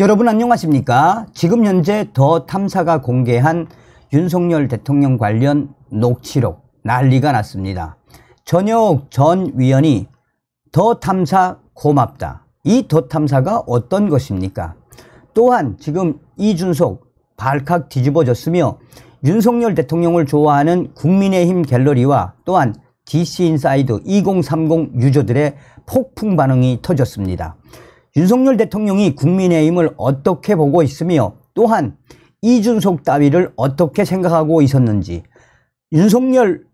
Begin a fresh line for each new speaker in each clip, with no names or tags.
여러분 안녕하십니까? 지금 현재 더 탐사가 공개한 윤석열 대통령 관련 녹취록 난리가 났습니다. 전혁 전 위원이 더 탐사 고맙다. 이 더 탐사가 어떤 것입니까? 또한 지금 이준석 발칵 뒤집어졌으며 윤석열 대통령을 좋아하는 국민의힘 갤러리와 또한 DC인사이드 2030 유저들의 폭풍 반응이 터졌습니다. 윤석열 대통령이 국민의힘을 어떻게 보고 있으며 또한 이준석 따위를 어떻게 생각하고 있었는지 윤석열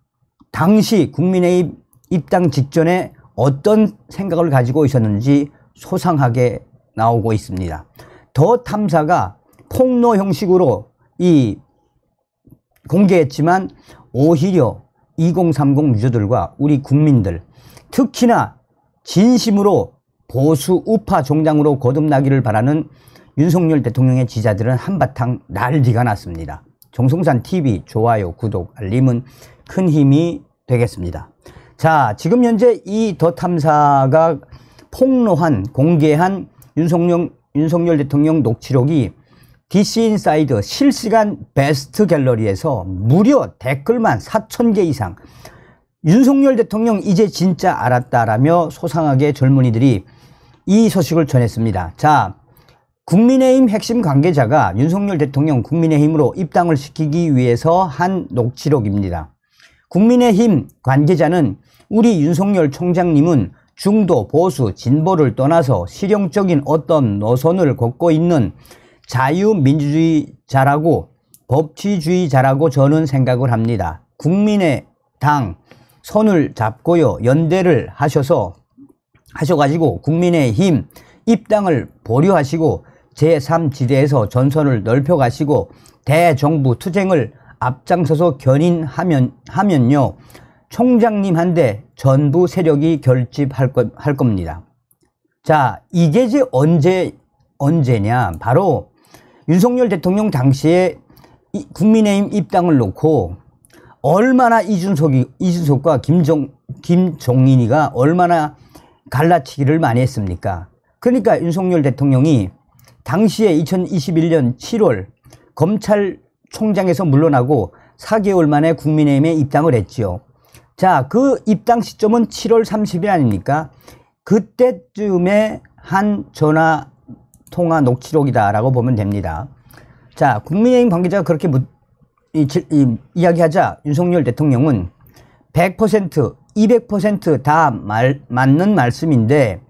당시 국민의힘 입당 직전에 어떤 생각을 가지고 있었는지 소상하게 나오고 있습니다. 더 탐사가 폭로 형식으로 이 공개했지만 오히려 2030 유저들과 우리 국민들 특히나 진심으로 보수 우파 종장으로 거듭나기를 바라는 윤석열 대통령의 지자들은 한바탕 난리가 났습니다. 정성산 TV 좋아요, 구독, 알림은 큰 힘이 되겠습니다. 자, 지금 현재 이 더 탐사가 폭로한, 공개한 윤석열, 윤석열 대통령 녹취록이 DC 인사이드 실시간 베스트 갤러리에서 무려 댓글만 4,000개 이상 윤석열 대통령 이제 진짜 알았다라며 소상하게 젊은이들이 이 소식을 전했습니다. 자, 국민의힘 핵심 관계자가 윤석열 대통령 국민의힘으로 입당을 시키기 위해서 한 녹취록입니다. 국민의힘 관계자는 우리 윤석열 총장님은 중도, 보수, 진보를 떠나서 실용적인 어떤 노선을 걷고 있는 자유민주주의자라고 법치주의자라고 저는 생각을 합니다. 국민의 당 손을 잡고요. 연대를 하셔서 하셔가지고 국민의힘 입당을 보류하시고 제3지대에서 전선을 넓혀가시고 대정부 투쟁을 앞장서서 견인하면 하면요 총장님한테 전부 세력이 결집할 거, 할 겁니다. 자 이게 이제 언제 언제냐 바로 윤석열 대통령 당시에 국민의힘 입당을 놓고 얼마나 이준석이 이준석과 김종 김종인이가 얼마나 갈라치기를 많이 했습니까? 그러니까 윤석열 대통령이 당시에 2021년 7월 검찰총장에서 물러나고 4개월 만에 국민의힘에 입당을 했지요. 자, 그 입당 시점은 7월 30일 아닙니까? 그때쯤에 한 전화 통화 녹취록이다라고 보면 됩니다. 자, 국민의힘 관계자가 그렇게 무, 이, 이, 이야기하자 윤석열 대통령은 100% 200%다 맞는 말씀인데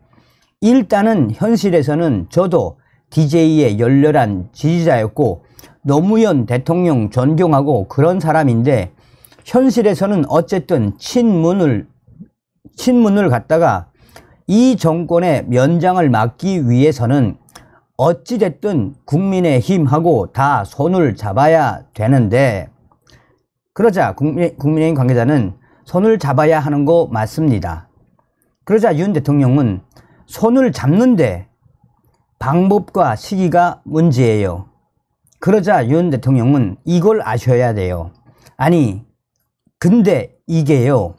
일단은 현실에서는 저도 DJ의 열렬한 지지자였고 노무현 대통령 존경하고 그런 사람인데 현실에서는 어쨌든 친문을 친문을 갖다가 이 정권의 면장을 막기 위해서는 어찌됐든 국민의 힘하고 다 손을 잡아야 되는데 그러자 국민, 국민의힘 관계자는 손을 잡아야 하는 거 맞습니다. 그러자 윤 대통령은 손을 잡는데 방법과 시기가 문제예요. 그러자 윤 대통령은 이걸 아셔야 돼요. 아니, 근데 이게요.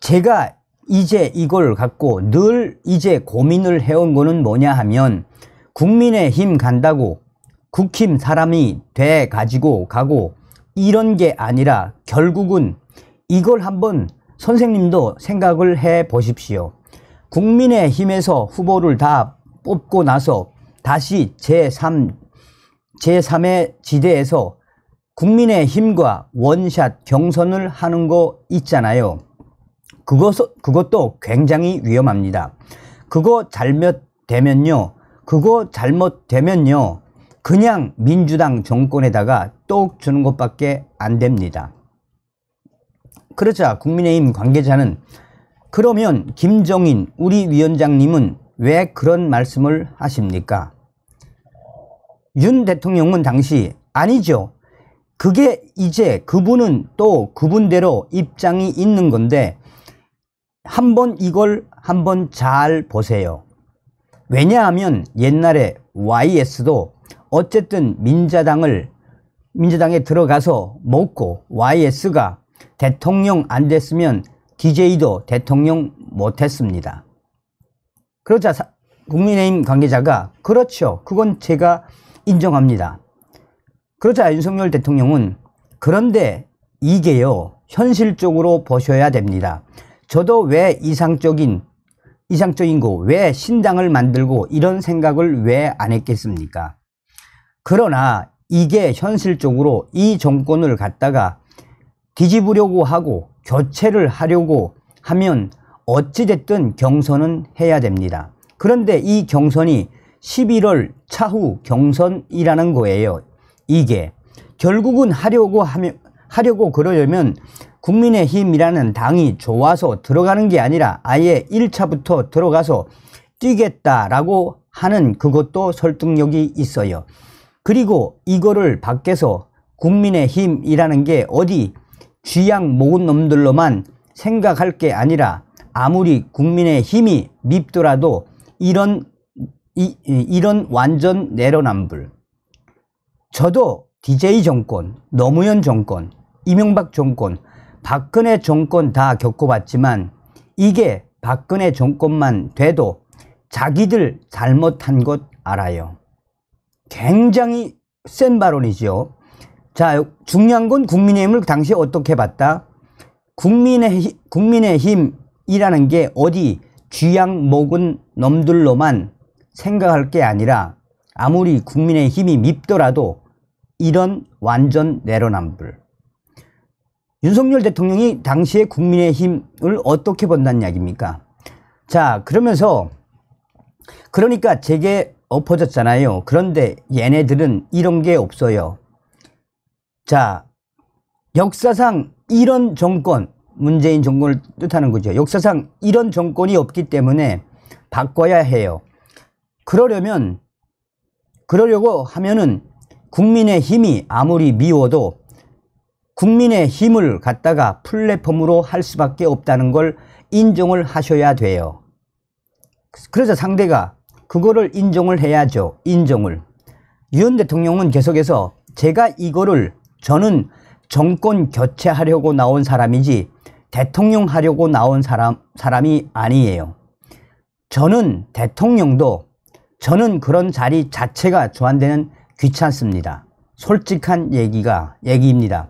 제가 이제 이걸 갖고 늘 이제 고민을 해온 거는 뭐냐 하면 국민의 힘 간다고 국힘 사람이 돼 가지고 가고 이런 게 아니라 결국은 이걸 한번 선생님도 생각을 해 보십시오. 국민의힘에서 후보를 다 뽑고 나서 다시 제3, 제3의 지대에서 국민의힘과 원샷 경선을 하는 거 있잖아요. 그것, 그것도 굉장히 위험합니다. 그거 잘못되면요. 그거 잘못되면요. 그냥 민주당 정권에다가 똑 주는 것밖에 안 됩니다. 그러자 국민의힘 관계자는 그러면 김정인 우리 위원장님은 왜 그런 말씀을 하십니까? 윤 대통령은 당시 아니죠. 그게 이제 그분은 또 그분대로 입장이 있는 건데 한번 이걸 한번 잘 보세요. 왜냐하면 옛날에 YS도 어쨌든 민자당을 민자당에 들어가서 먹고 YS가 대통령 안 됐으면 DJ도 대통령 못했습니다. 그러자 국민의힘 관계자가 그렇죠. 그건 제가 인정합니다. 그러자 윤석열 대통령은 그런데 이게요. 현실적으로 보셔야 됩니다. 저도 왜 이상적인 이상적인 거왜 신당을 만들고 이런 생각을 왜 안 했겠습니까? 그러나 이게 현실적으로 이 정권을 갖다가 뒤집으려고 하고 교체를 하려고 하면 어찌됐든 경선은 해야 됩니다. 그런데 이 경선이 11월 차후 경선이라는 거예요. 이게 결국은 하려고 하며, 하려고 그러려면 국민의힘이라는 당이 좋아서 들어가는 게 아니라 아예 1차부터 들어가서 뛰겠다라고 하는 그것도 설득력이 있어요. 그리고 이거를 밖에서 국민의힘이라는 게 어디 쥐약 모은 놈들로만 생각할 게 아니라 아무리 국민의 힘이 밉더라도 이런 이, 이런 완전 내로남불 저도 DJ 정권, 노무현 정권, 이명박 정권, 박근혜 정권 다 겪어봤지만 이게 박근혜 정권만 돼도 자기들 잘못한 것 알아요 굉장히 센 발언이죠 자, 중요한 건 국민의힘을 당시에 어떻게 봤다? 국민의, 국민의힘이라는 게 어디 쥐양 먹은 놈들로만 생각할 게 아니라 아무리 국민의힘이 밉더라도 이런 완전 내로남불. 윤석열 대통령이 당시에 국민의힘을 어떻게 본다는 이야기입니까? 자, 그러면서 그러니까 제게 엎어졌잖아요. 그런데 얘네들은 이런 게 없어요. 자, 역사상 이런 정권, 문재인 정권을 뜻하는 거죠. 역사상 이런 정권이 없기 때문에 바꿔야 해요. 그러려면, 그러려고 하면은 국민의 힘이 아무리 미워도 국민의 힘을 갖다가 플랫폼으로 할 수밖에 없다는 걸 인정을 하셔야 돼요. 그래서 상대가 그거를 인정을 해야죠. 인정을. 윤 대통령은 계속해서 제가 이거를 저는 정권 교체하려고 나온 사람이지 대통령 하려고 나온 사람, 사람이 아니에요. 저는 대통령도 저는 그런 자리 자체가 저한테는 귀찮습니다. 솔직한 얘기가, 얘기입니다.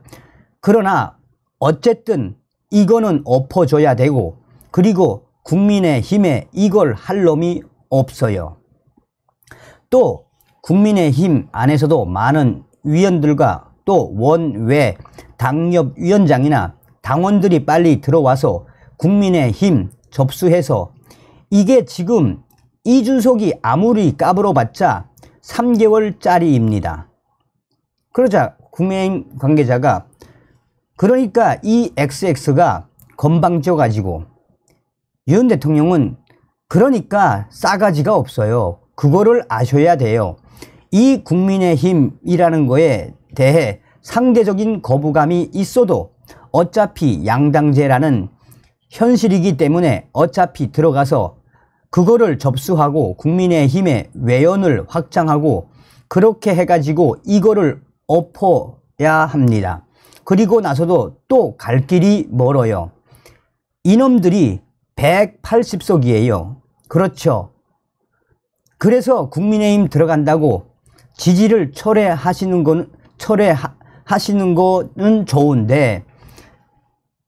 그러나 어쨌든 이거는 엎어줘야 되고 그리고 국민의 힘에 이걸 할 놈이 없어요. 또 국민의 힘 안에서도 많은 위원들과 또 원외 당협위원장이나 당원들이 빨리 들어와서 국민의힘 접수해서 이게 지금 이준석이 아무리 까불어봤자 3개월짜리입니다. 그러자 국민의힘 관계자가 그러니까 이 XX가 건방져가지고 윤 대통령은 그러니까 싸가지가 없어요. 그거를 아셔야 돼요. 이 국민의힘이라는 거에 대해 상대적인 거부감이 있어도 어차피 양당제라는 현실이기 때문에 어차피 들어가서 그거를 접수하고 국민의힘의 외연을 확장하고 그렇게 해가지고 이거를 엎어야 합니다. 그리고 나서도 또 갈 길이 멀어요. 이놈들이 180석이에요. 그렇죠. 그래서 국민의힘 들어간다고 지지를 철회하시는 건 철회하시는 거는 좋은데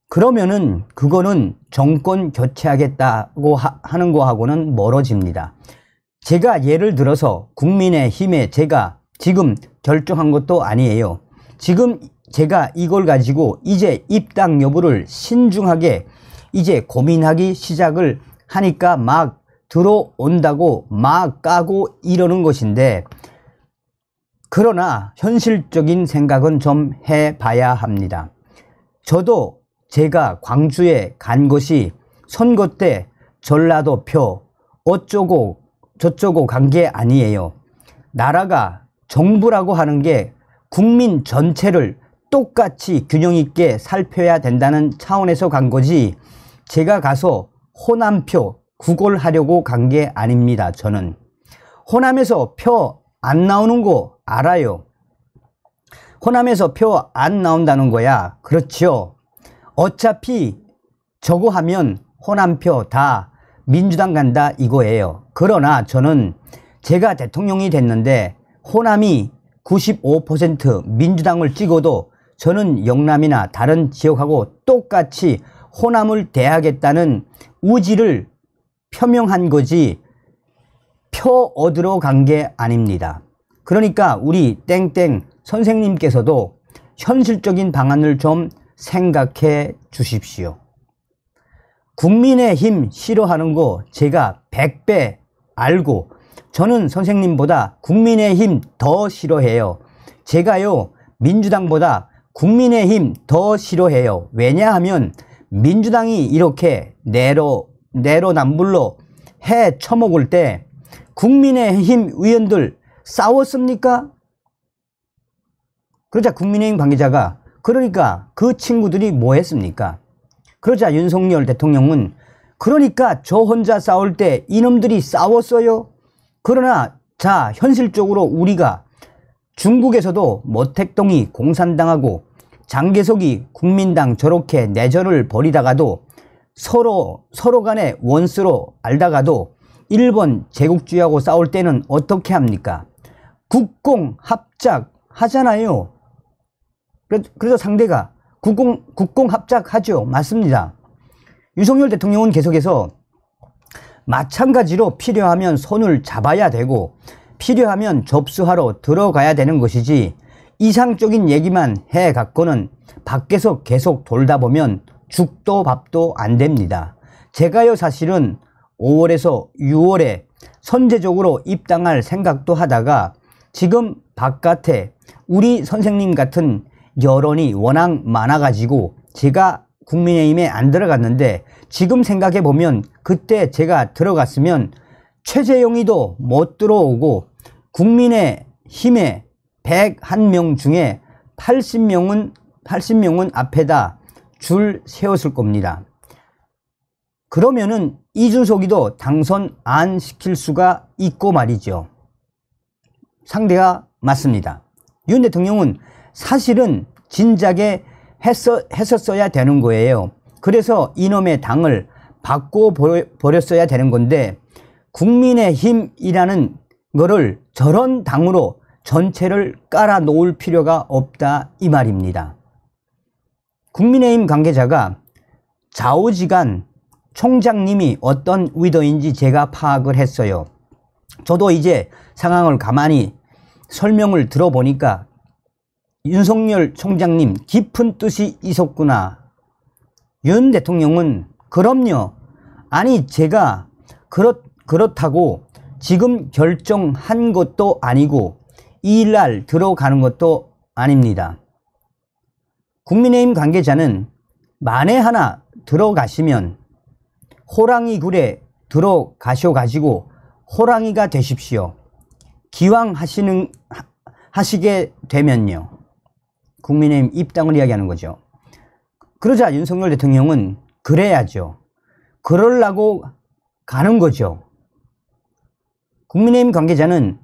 그러면은 그거는 정권 교체하겠다고 하, 하는 거하고는 멀어집니다. 제가 예를 들어서 국민의 힘에 제가 지금 결정한 것도 아니에요. 지금 제가 이걸 가지고 이제 입당 여부를 신중하게 이제 고민하기 시작을 하니까 막 들어온다고 막 까고 이러는 것인데 그러나 현실적인 생각은 좀 해봐야 합니다. 저도 제가 광주에 간 것이 선거 때 전라도 표 어쩌고 저쩌고 간 게 아니에요. 나라가 정부라고 하는 게 국민 전체를 똑같이 균형 있게 살펴야 된다는 차원에서 간 거지 제가 가서 호남표 구걸하려고 간 게 아닙니다. 저는 호남에서 표안 나오는 거 알아요. 호남에서 표 안 나온다는 거야. 그렇죠. 어차피 저거 하면 호남표 다 민주당 간다 이거예요. 그러나 저는 제가 대통령이 됐는데 호남이 95% 민주당을 찍어도 저는 영남이나 다른 지역하고 똑같이 호남을 대하겠다는 우지를 표명한 거지 표 얻으러 간 게 아닙니다. 그러니까 우리 땡땡 선생님께서도 현실적인 방안을 좀 생각해 주십시오. 국민의힘 싫어하는 거 제가 100배 알고 저는 선생님보다 국민의힘 더 싫어해요. 제가요 민주당보다 국민의힘 더 싫어해요. 왜냐하면 민주당이 이렇게 내로 내로남불로 해 처먹을 때 국민의힘 의원들 싸웠습니까? 그러자 국민의힘 관계자가 그러니까 그 친구들이 뭐 했습니까? 그러자 윤석열 대통령은 그러니까 저 혼자 싸울 때 이놈들이 싸웠어요. 그러나 자 현실적으로 우리가 중국에서도 모택동이 공산당하고 장계석이 국민당 저렇게 내전을 벌이다가도 서로 서로 간의 원수로 알다가도 일본 제국주의하고 싸울 때는 어떻게 합니까? 국공 합작 하잖아요. 그래서 상대가 국공 국공 합작 하죠. 맞습니다. 윤석열 대통령은 계속해서 마찬가지로 필요하면 손을 잡아야 되고 필요하면 접수하러 들어가야 되는 것이지 이상적인 얘기만 해 갖고는 밖에서 계속 돌다 보면 죽도 밥도 안 됩니다. 제가요 사실은 5월에서 6월에 선제적으로 입당할 생각도 하다가 지금 바깥에 우리 선생님 같은 여론이 워낙 많아가지고 제가 국민의힘에 안 들어갔는데 지금 생각해보면 그때 제가 들어갔으면 최재용이도 못 들어오고 국민의힘에 101명 중에 80명은 80명은 앞에다 줄 세웠을 겁니다. 그러면은 이준석이도 당선 안 시킬 수가 있고 말이죠. 상대가 맞습니다. 윤 대통령은 사실은 진작에 했어, 했었어야 되는 거예요. 그래서 이놈의 당을 바꿔버렸어야 되는 건데 국민의힘이라는 거를 저런 당으로 전체를 깔아 놓을 필요가 없다 이 말입니다. 국민의힘 관계자가 좌우지간 총장님이 어떤 위도인지 제가 파악을 했어요. 저도 이제 상황을 가만히 설명을 들어보니까 윤석열 총장님 깊은 뜻이 있었구나. 윤 대통령은 그럼요. 아니 제가 그렇, 그렇다고 지금 결정한 것도 아니고 이날 일 들어가는 것도 아닙니다. 국민의힘 관계자는 만에 하나 들어가시면 호랑이 굴에 들어가셔 가지고 호랑이가 되십시오. 기왕 하시는 하시게 되면요. 국민의힘 입당을 이야기하는 거죠. 그러자 윤석열 대통령은 그래야죠. 그럴라고 가는 거죠. 국민의힘 관계자는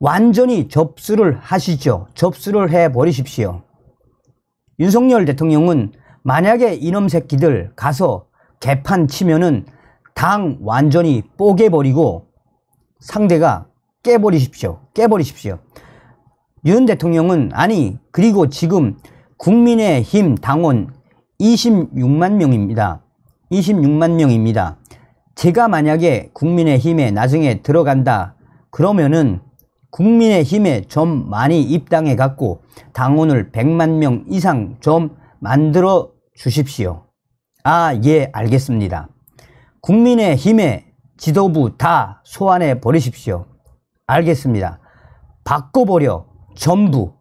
완전히 접수를 하시죠. 접수를 해버리십시오. 윤석열 대통령은 만약에 이놈 새끼들 가서 개판 치면은 당 완전히 뽀개버리고 상대가 깨버리십시오. 깨버리십시오. 윤 대통령은 아니 그리고 지금 국민의힘 당원 26만 명입니다. 26만 명입니다. 제가 만약에 국민의힘에 나중에 들어간다 그러면은 국민의힘에 좀 많이 입당해 갖고 당원을 100만 명 이상 좀 만들어 주십시오. 아, 예, 알겠습니다. 국민의 힘의 지도부 다 소환해 버리십시오. 알겠습니다. 바꿔버려, 전부.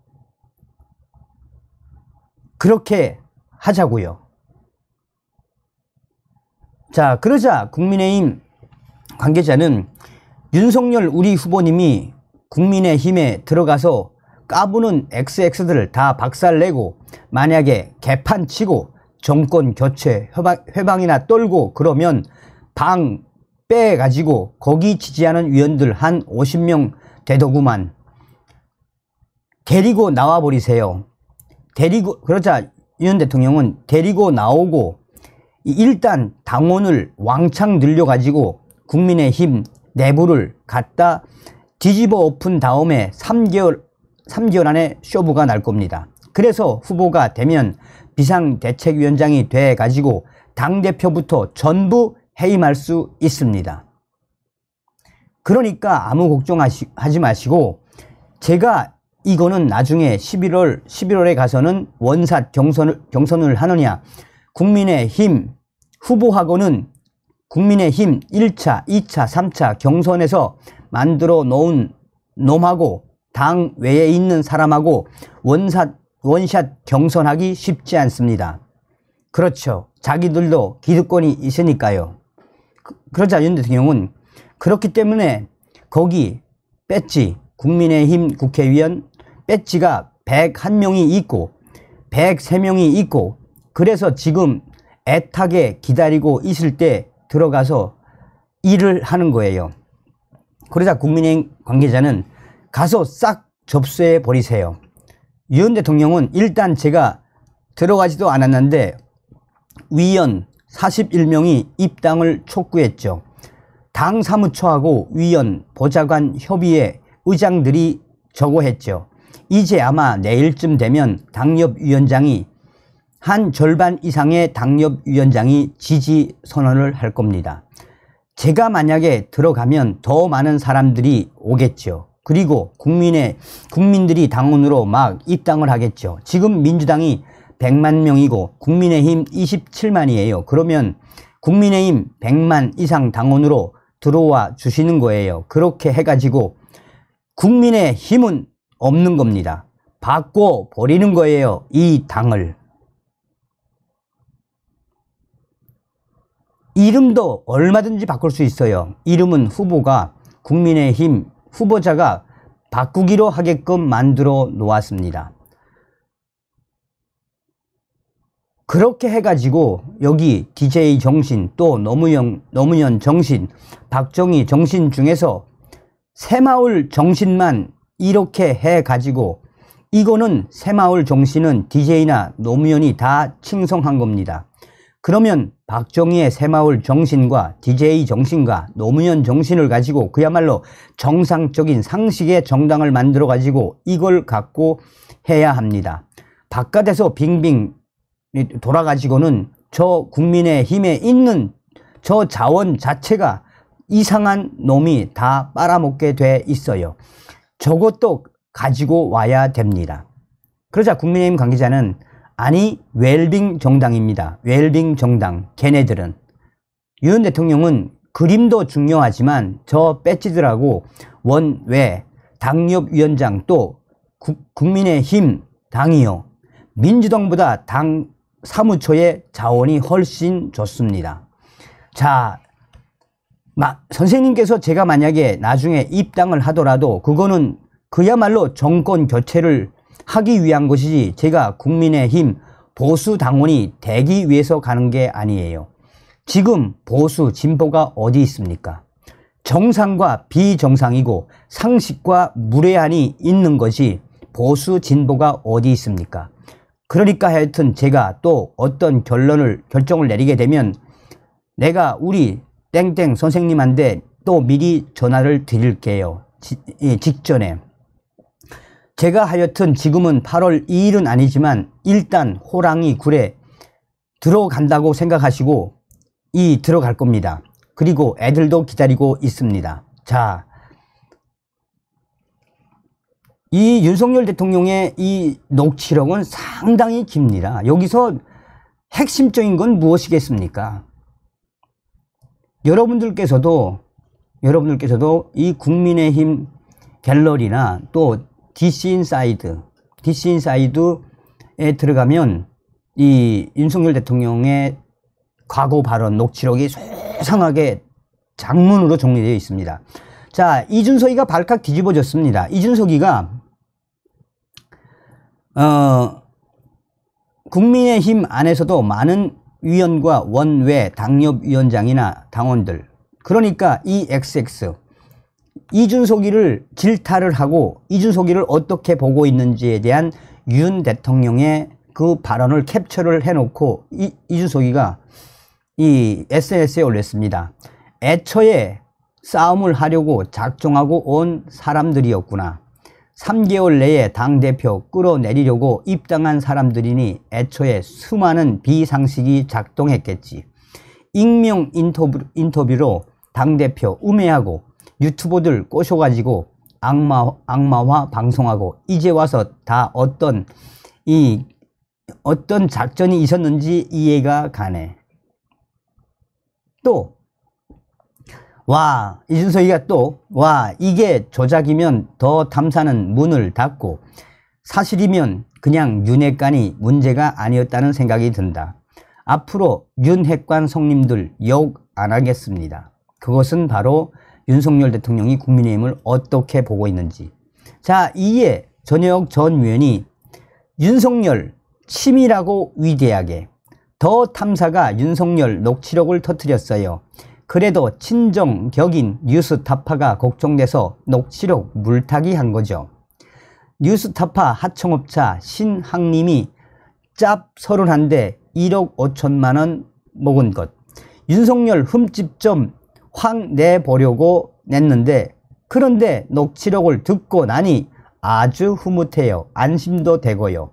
그렇게 하자고요. 자, 그러자 국민의힘 관계자는 윤석열 우리 후보님이 국민의힘에 들어가서 까부는 XX들을 다 박살내고 만약에 개판치고 정권 교체, 회방, 이나 떨고 그러면 당 빼가지고 거기 지지하는 위원들 한 50명 되더구만. 데리고 나와버리세요. 데리고, 그러자 윤 대통령은 데리고 나오고 일단 당원을 왕창 늘려가지고 국민의힘 내부를 갖다 뒤집어 엎은 다음에 3개월, 3개월 안에 쇼부가 날 겁니다. 그래서 후보가 되면 비상대책위원장이 돼 가지고 당대표부터 전부 해임할 수 있습니다. 그러니까 아무 걱정하지 마시고 제가 이거는 나중에 11월 11월에 가서는 원사 경선을 경선을 하느냐 국민의힘 후보하고는 국민의힘 1차, 2차, 3차 경선에서 만들어 놓은 놈하고 당 외에 있는 사람하고 원사 원샷 경선하기 쉽지 않습니다. 그렇죠. 자기들도 기득권이 있으니까요. 그, 그렇자 윤 대통령은 그렇기 때문에 거기 배지 국민의힘 국회의원 배지가 101명이 있고 103명이 있고 그래서 지금 애타게 기다리고 있을 때 들어가서 일을 하는 거예요. 그러자 국민의힘 관계자는 가서 싹 접수해 버리세요. 윤 대통령은 일단 제가 들어가지도 않았는데 위원 41명이 입당을 촉구했죠. 당 사무처하고 위원, 보좌관 협의회 의장들이 저거했죠. 이제 아마 내일쯤 되면 당협위원장이 한 절반 이상의 당협위원장이 지지 선언을 할 겁니다. 제가 만약에 들어가면 더 많은 사람들이 오겠죠. 그리고 국민의 국민들이 당원으로 막 입당을 하겠죠. 지금 민주당이 100만 명이고 국민의힘 27만이에요. 그러면 국민의힘 100만 이상 당원으로 들어와 주시는 거예요. 그렇게 해가지고 국민의힘은 없는 겁니다. 바꿔 버리는 거예요. 이 당을. 이름도 얼마든지 바꿀 수 있어요. 이름은 후보가 국민의힘 후보자가 바꾸기로 하게끔 만들어 놓았습니다. 그렇게 해가지고 여기 DJ 정신 또 노무현, 노무현 정신 박정희 정신 중에서 새마을 정신만 이렇게 해가지고 이거는 새마을 정신은 DJ나 노무현이 다 칭송한 겁니다. 그러면 박정희의 새마을 정신과 DJ 정신과 노무현 정신을 가지고 그야말로 정상적인 상식의 정당을 만들어 가지고 이걸 갖고 해야 합니다. 바깥에서 빙빙 돌아가지고는 저 국민의 힘에 있는 저 자원 자체가 이상한 놈이 다 빨아먹게 돼 있어요. 저것도 가지고 와야 됩니다. 그러자 국민의힘 관계자는 아니 웰빙 정당입니다. 웰빙 정당 걔네들은 윤 대통령은 그림도 중요하지만 저 배지들하고 원외 당협위원장 또 국민의힘 당이요 민주당보다 당 사무처의 자원이 훨씬 좋습니다. 자 마, 선생님께서 제가 만약에 나중에 입당을 하더라도 그거는 그야말로 정권 교체를 하기 위한 것이지 제가 국민의힘 보수 당원이 되기 위해서 가는 게 아니에요. 지금 보수 진보가 어디 있습니까? 정상과 비정상이고 상식과 무례한이 있는 것이 보수 진보가 어디 있습니까? 그러니까 하여튼 제가 또 어떤 결론을 결정을 내리게 되면 내가 우리 땡땡 선생님한테 또 미리 전화를 드릴게요. 지, 예, 직전에. 제가 하여튼 지금은 8월 2일은 아니지만 일단 호랑이 굴에 들어간다고 생각하시고 이 들어갈 겁니다. 그리고 애들도 기다리고 있습니다. 자, 이 윤석열 대통령의 이 녹취록은 상당히 깁니다. 여기서 핵심적인 건 무엇이겠습니까? 여러분들께서도 여러분들께서도 이 국민의힘 갤러리나 또 디시 인사이드, 디시 인사이드에 들어가면 이 윤석열 대통령의 과거 발언 녹취록이 소상하게 장문으로 정리되어 있습니다. 자, 이준석이가 발칵 뒤집어졌습니다. 이준석이가 어, 국민의힘 안에서도 많은 위원과 원외 당협위원장이나 당원들 그러니까 이 XX 이준석이를 질타를 하고 이준석이를 어떻게 보고 있는지에 대한 윤 대통령의 그 발언을 캡처를 해놓고 이, 이준석이가 이 SNS에 올렸습니다. 애초에 싸움을 하려고 작정하고 온 사람들이었구나. 3개월 내에 당대표 끌어내리려고 입당한 사람들이니 애초에 수많은 비상식이 작동했겠지. 익명 인터뷰, 인터뷰로 당대표 우매하고 유튜버들 꼬셔가지고 악마, 악마화 방송하고 이제 와서 다 어떤 이 어떤 작전이 있었는지 이해가 가네. 또, 와, 이준석이가 또, 와, 이게 조작이면 더 탐사는 문을 닫고, 사실이면 그냥 윤핵관이 문제가 아니었다는 생각이 든다. 앞으로 윤핵관 성님들 욕 안 하겠습니다. 그것은 바로 윤석열 대통령이 국민의힘을 어떻게 보고 있는지. 자, 이에 전혜전위원이 윤석열 치밀하고 위대하게 더 탐사가 윤석열 녹취록을 터뜨렸어요. 그래도 친정 격인 뉴스타파가 걱정돼서 녹취록 물타기 한 거죠. 뉴스타파 하청업자 신학님이 짭 31대 1억 5천만 원 먹은 것. 윤석열 흠집점 확 내보려고 냈는데 그런데 녹취록을 듣고 나니 아주 흐뭇해요. 안심도 되고요.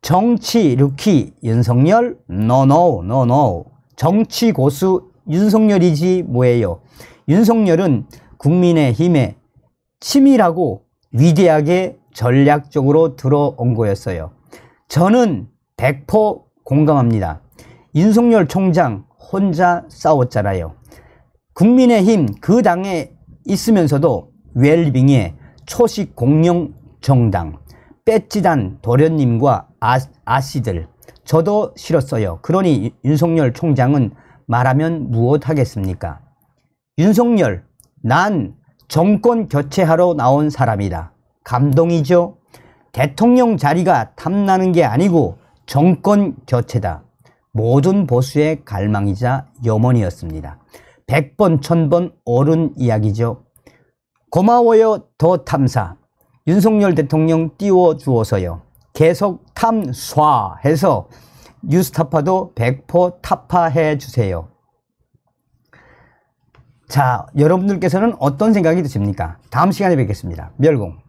정치 루키 윤석열 노노 노노 정치 고수 윤석열이지 뭐예요. 윤석열은 국민의힘에 치밀하고 위대하게 전략적으로 들어온 거였어요. 저는 100% 공감합니다. 윤석열 총장 혼자 싸웠잖아요. 국민의힘 그 당에 있으면서도 웰빙의 초식 공룡 정당 배지단 도련님과 아, 아씨들 저도 싫었어요. 그러니 윤석열 총장은 말하면 무엇하겠습니까? 윤석열 난 정권 교체하러 나온 사람이다. 감동이죠? 대통령 자리가 탐나는 게 아니고 정권 교체다. 모든 보수의 갈망이자 염원이었습니다. 100번, 1000번 옳은 이야기죠. 고마워요, 더 탐사. 윤석열 대통령 띄워주어서요. 계속 탐쏴해서 뉴스타파도 100% 타파해 주세요. 자, 여러분들께서는 어떤 생각이 드십니까? 다음 시간에 뵙겠습니다. 멸공.